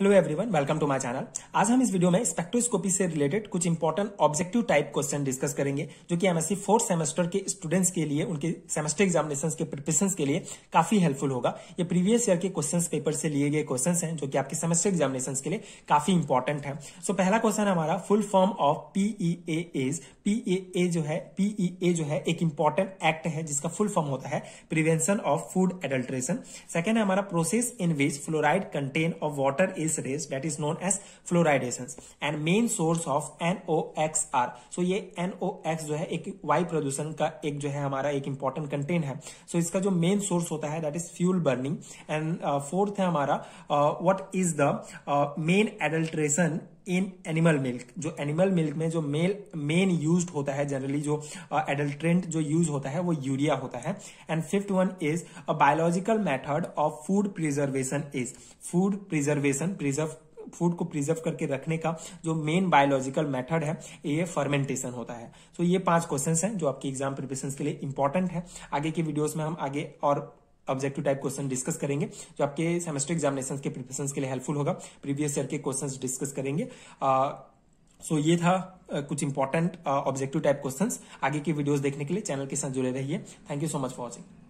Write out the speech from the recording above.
hello everyone welcome to my channel आज हम इस वीडियो में स्पेक्ट्रोस्कोपी से रिलेटेड कुछ important objective type question discuss करेंगे जो कि एमएससी फोर्थ सेमेस्टर के स्टूडेंट्स के लिए उनके सेमेस्टर एग्जामिनेशन के प्रिपरेशन के लिए काफी हेल्पफुल होगा ये प्रीवियस ईयर के क्वेश्चन पेपर से लिए गए क्वेश्चन हैं जो कि आपके सेमेस्टर एग्जामिनेशन के लिए काफी इंपॉर्टेंट है सो so, पहला क्वेश्चन हमारा full form of PEA is a जो है पीईए e जो है एक इंपॉर्टेंट एक्ट है जिसका फुल फॉर्म होता है prevention of food adulteration second है हमारा process in which fluoride content of water is Lewis rays that is known as fluoridation and main source of X R so so ये X जो है एक वायु प्रदूषण का एक जो है हमारा एक इंपॉर्टेंट कंटेंट है सो so इसका जो मेन सोर्स होता है that is fuel burning and fourth है हमारा what is the main adulteration in animal milk जो एनिमल मिल्क में जो मेल मेन यूज होता है जनरली जो एडल्ट्रेंट जो यूज होता है वो यूरिया होता है and fifth one is a biological method of food preservation is food preservation preserve food को प्रिजर्व करके रखने का जो मेन बायोलॉजिकल मेथड है ये फर्मेंटेशन होता है सो so ये पांच क्वेश्चंस हैं जो आपके एग्जाम प्रिपरेशन के लिए इंपॉर्टेंट है आगे के वीडियोस में हम आगे और ऑब्जेक्टिव टाइप क्वेश्चन डिस्कस करेंगे जो आपके सेमेस्टर एग्जामिनेशन के प्रिपरेशन के लिए हेल्पफुल होगा प्रीवियस ईयर के क्वेश्चन डिस्कस करेंगे सो so, ये था uh, कुछ इंपॉर्टेंट ऑब्जेक्टिव टाइप क्वेश्चन आगे के वीडियोज देखने के लिए चैनल के साथ जुड़े रहिए thank you so much for watching